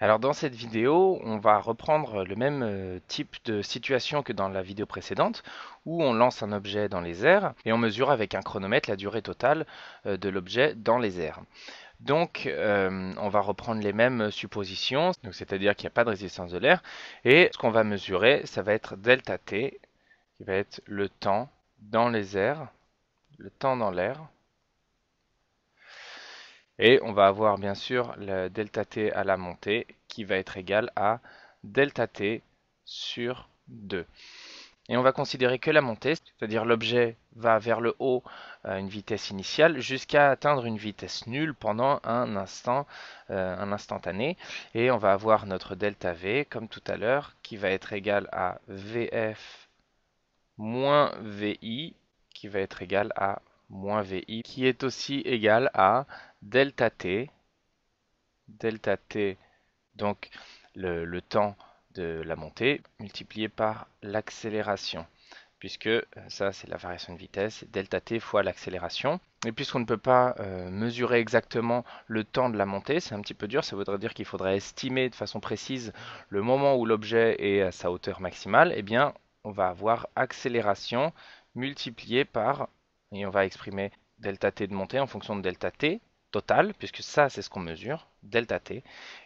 Alors dans cette vidéo, on va reprendre le même euh, type de situation que dans la vidéo précédente, où on lance un objet dans les airs et on mesure avec un chronomètre la durée totale euh, de l'objet dans les airs. Donc euh, on va reprendre les mêmes suppositions, c'est-à-dire qu'il n'y a pas de résistance de l'air, et ce qu'on va mesurer, ça va être delta t, qui va être le temps dans les airs, le temps dans l'air, et on va avoir bien sûr le delta t à la montée qui va être égal à delta t sur 2. Et on va considérer que la montée, c'est-à-dire l'objet va vers le haut à une vitesse initiale jusqu'à atteindre une vitesse nulle pendant un instant, euh, un instantané. Et on va avoir notre delta V, comme tout à l'heure, qui va être égal à VF moins VI, qui va être égal à moins VI, qui est aussi égal à delta t, delta t, donc le, temps de la montée, multiplié par l'accélération, puisque euh, ça c'est la variation de vitesse, delta t fois l'accélération. Et puisqu'on ne peut pas euh, mesurer exactement le temps de la montée, c'est un petit peu dur, ça voudrait dire qu'il faudrait estimer de façon précise le moment où l'objet est à sa hauteur maximale, eh bien on va avoir accélération multipliée par, et on va exprimer delta t de montée en fonction de delta t, total puisque ça c'est ce qu'on mesure, delta t,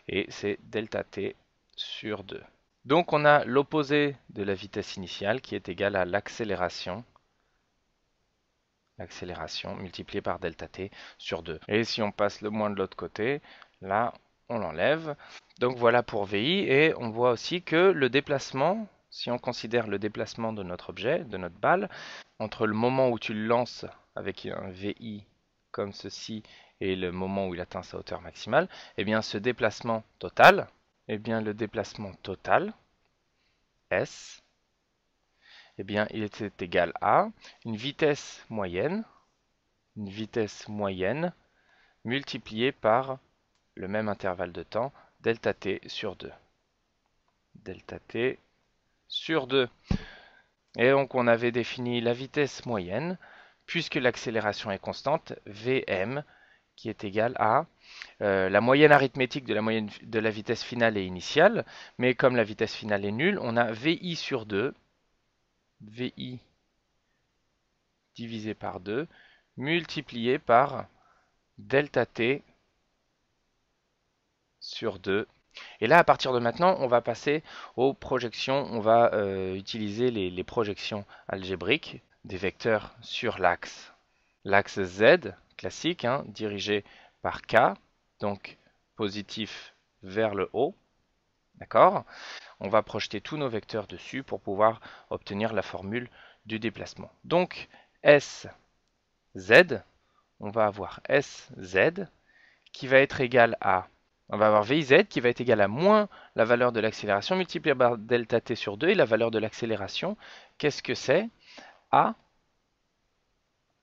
et c'est delta t sur 2. Donc on a l'opposé de la vitesse initiale qui est égale à l'accélération l'accélération multipliée par delta t sur 2. Et si on passe le moins de l'autre côté, là on l'enlève. Donc voilà pour VI et on voit aussi que le déplacement, si on considère le déplacement de notre objet, de notre balle, entre le moment où tu le lances avec un VI comme ceci est le moment où il atteint sa hauteur maximale, et eh bien ce déplacement total, et eh bien le déplacement total, S, eh bien il était égal à une vitesse moyenne, une vitesse moyenne multipliée par le même intervalle de temps, delta t sur 2. Delta t sur 2. Et donc on avait défini la vitesse moyenne puisque l'accélération est constante, Vm, qui est égal à euh, la moyenne arithmétique de la, moyenne, de la vitesse finale et initiale, mais comme la vitesse finale est nulle, on a VI sur 2, VI divisé par 2, multiplié par delta T sur 2. Et là, à partir de maintenant, on va passer aux projections, on va euh, utiliser les projections algébriques des vecteurs sur l'axe. L'axe Z, classique, hein, dirigé par K, donc positif vers le haut. D'accord On va projeter tous nos vecteurs dessus pour pouvoir obtenir la formule du déplacement. Donc S, Z, on va avoir SZ, qui va être égal à... On va avoir z qui va être égal à moins la valeur de l'accélération multipliée par delta t sur 2 et la valeur de l'accélération. Qu'est-ce que c'est a,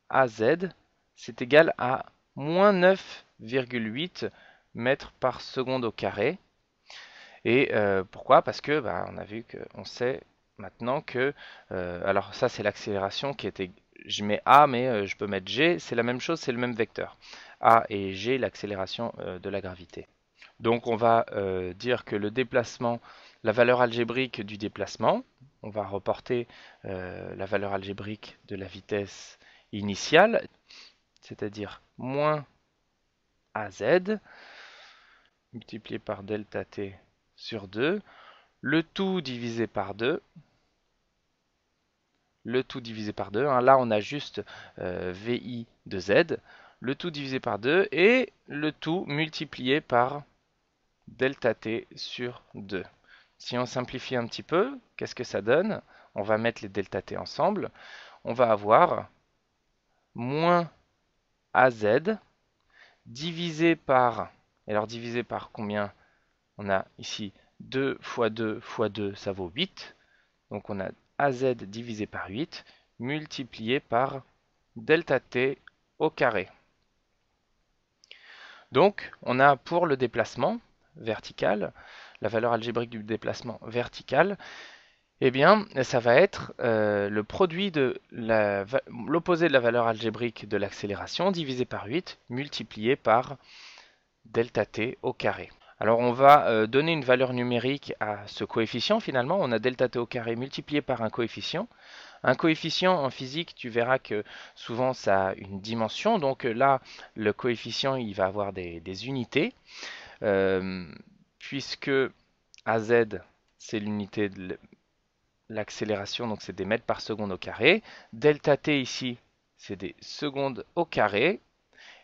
AZ, c'est égal à moins 9,8 mètres par seconde au carré. Et euh, pourquoi Parce que bah, on a vu que sait maintenant que euh, alors ça c'est l'accélération qui était je mets A mais euh, je peux mettre G, c'est la même chose, c'est le même vecteur. A et G l'accélération de la gravité. Donc on va dire que le déplacement, la valeur algébrique du déplacement, on va reporter euh, la valeur algébrique de la vitesse initiale, c'est-à-dire moins AZ, multiplié par delta t sur 2, le tout divisé par 2, le tout divisé par 2, hein. là on a juste euh, VI de Z, le tout divisé par 2 et le tout multiplié par delta t sur 2. Si on simplifie un petit peu, qu'est-ce que ça donne On va mettre les delta t ensemble. On va avoir moins AZ divisé par, alors divisé par combien On a ici 2 fois 2 fois 2, ça vaut 8. Donc on a AZ divisé par 8 multiplié par delta t au carré. Donc on a pour le déplacement vertical la valeur algébrique du déplacement vertical, eh bien, ça va être euh, le produit de l'opposé de la valeur algébrique de l'accélération divisé par 8 multiplié par delta t au carré. Alors on va euh, donner une valeur numérique à ce coefficient finalement, on a delta t au carré multiplié par un coefficient. Un coefficient en physique, tu verras que souvent ça a une dimension, donc là le coefficient il va avoir des, unités. Euh, puisque AZ, c'est l'unité de l'accélération, donc c'est des mètres par seconde au carré. Delta t ici, c'est des secondes au carré.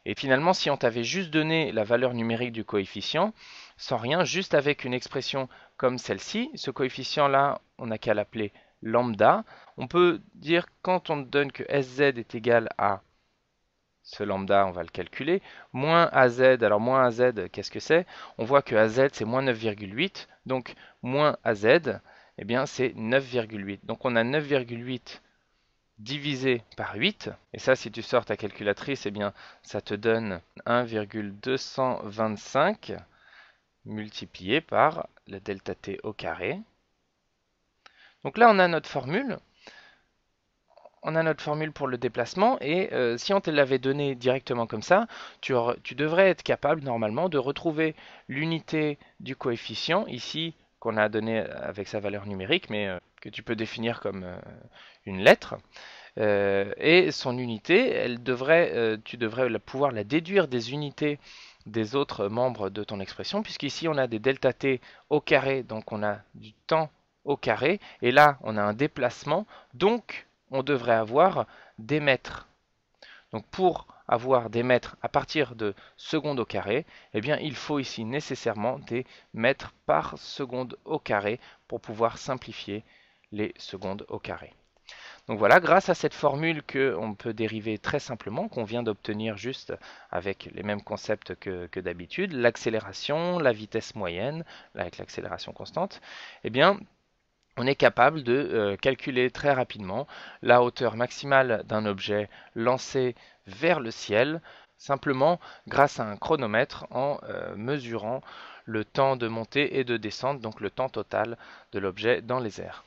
Et finalement, si on t'avait juste donné la valeur numérique du coefficient, sans rien, juste avec une expression comme celle-ci, ce coefficient-là, on n'a qu'à l'appeler lambda. On peut dire quand on donne que sz est égal à ce lambda, on va le calculer, moins AZ, alors moins AZ, qu'est-ce que c'est On voit que AZ, c'est moins 9,8, donc moins AZ, eh bien c'est 9,8. Donc on a 9,8 divisé par 8, et ça, si tu sors ta calculatrice, eh bien ça te donne 1,225 multiplié par le delta t au carré. Donc là, on a notre formule, on a notre formule pour le déplacement et euh, si on te l'avait donné directement comme ça, tu, devrais être capable normalement de retrouver l'unité du coefficient ici qu'on a donné avec sa valeur numérique mais euh, que tu peux définir comme euh, une lettre. et son unité, elle devrait, tu devrais pouvoir la déduire des unités des autres membres de ton expression puisqu'ici on a des delta t au carré donc on a du temps au carré et là on a un déplacement donc on devrait avoir des mètres. Donc pour avoir des mètres à partir de secondes au carré, eh bien il faut ici nécessairement des mètres par seconde au carré pour pouvoir simplifier les secondes au carré. Donc voilà, grâce à cette formule qu'on peut dériver très simplement, qu'on vient d'obtenir juste avec les mêmes concepts que, que d'habitude, l'accélération, la vitesse moyenne, avec l'accélération constante, eh bien on est capable de euh, calculer très rapidement la hauteur maximale d'un objet lancé vers le ciel, simplement grâce à un chronomètre en euh, mesurant le temps de montée et de descente, donc le temps total de l'objet dans les airs.